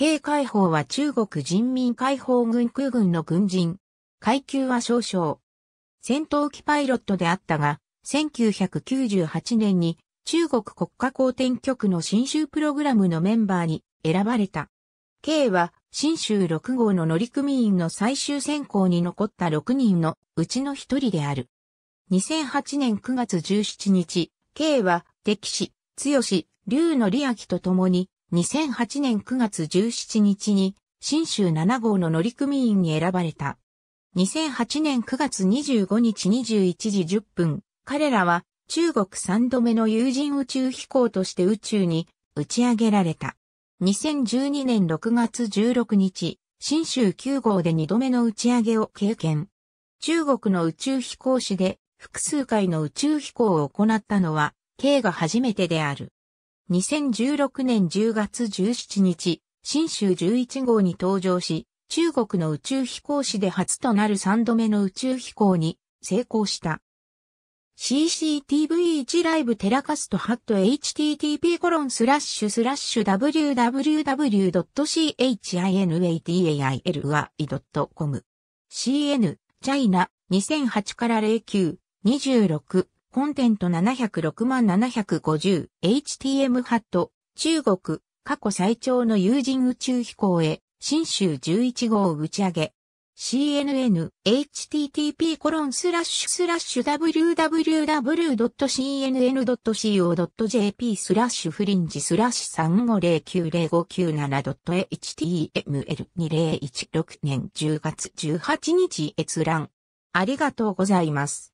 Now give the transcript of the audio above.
K 解放は中国人民解放軍空軍の軍人。階級は少々。戦闘機パイロットであったが、1998年に中国国家公転局の新州プログラムのメンバーに選ばれた。K は新州6号の乗組員の最終選考に残った6人のうちの1人である。2008年9月17日、K は敵士、強し、竜の利明と共に2008年9月17日に、新州7号の乗組員に選ばれた。2008年9月25日21時10分、彼らは中国3度目の有人宇宙飛行として宇宙に打ち上げられた。2012年6月16日、新州9号で2度目の打ち上げを経験。中国の宇宙飛行士で複数回の宇宙飛行を行ったのは、K が初めてである。2016年10月17日、新州11号に登場し、中国の宇宙飛行士で初となる3度目の宇宙飛行に成功した。CCTV1 ライブテラカストハット http コロンスラッシュスラッシュ w w w c h i n a t a i a i c o m cn チャイナ2008から09 26コンテント706万 750HTM ハット、中国、過去最長の有人宇宙飛行へ、新州11号を打ち上げ。CNN, http コロンスラッシュスラッシュ www.cnn.co.jp スラッシュフリンジスラッシュ 35090597.html2016 年10月18日閲覧。ありがとうございます。